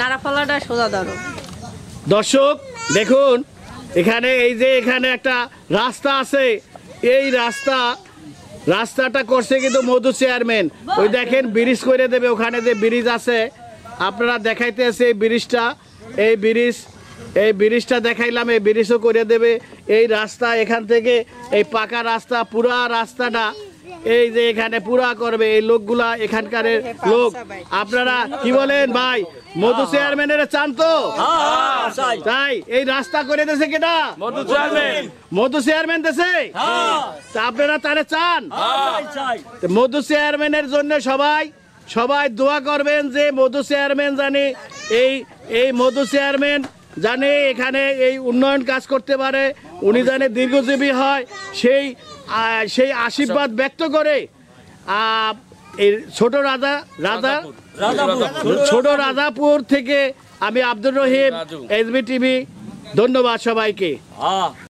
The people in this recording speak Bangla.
নাড়াফলাটা সোজা ধরো দর্শক দেখুন এখানে এই যে এখানে একটা রাস্তা আছে এই রাস্তা রাস্তাটা করছে কিন্তু মধু চেয়ারম্যান ওই দেখেন ব্রিজ করে দেবে ওখানে যে ব্রিজ আছে আপনারা দেখাইতে আছে এই ব্রিজটা এই ব্রিজ এই ব্রিজটা দেখাইলাম এই ব্রিজও করে দেবে এই রাস্তা এখান থেকে এই পাকা রাস্তা পুরা রাস্তাটা এই যে এখানে পুরা করবে এই লোকগুলা এখানকার লোক আপনারা কি বলেন ভাই মধু হ্যাঁ। চেয়ারম্যানের চান তো তাই হ্যাঁ, হ্যাঁ, এই রাস্তা করে দেশে কেটা মধু চেয়ারম্যান মধু চেয়ারম্যান দেছে আপনারা তারে চান মধু চেয়ারম্যানের জন্য সবাই সবাই দোয়া করবেন যে মধু চেয়ারম্যান জানি এই এই মধু চেয়ারম্যান জানে এখানে এই উন্নয়ন কাজ করতে পারে উনি জানে দীর্ঘজীবী হয় সেই সেই আশীর্বাদ ব্যক্ত করে এই ছোট রাজা রাজা ছোট রাজাপুর থেকে আমি আব্দুর রহিম বি টিভি ধন্যবাদ সবাইকে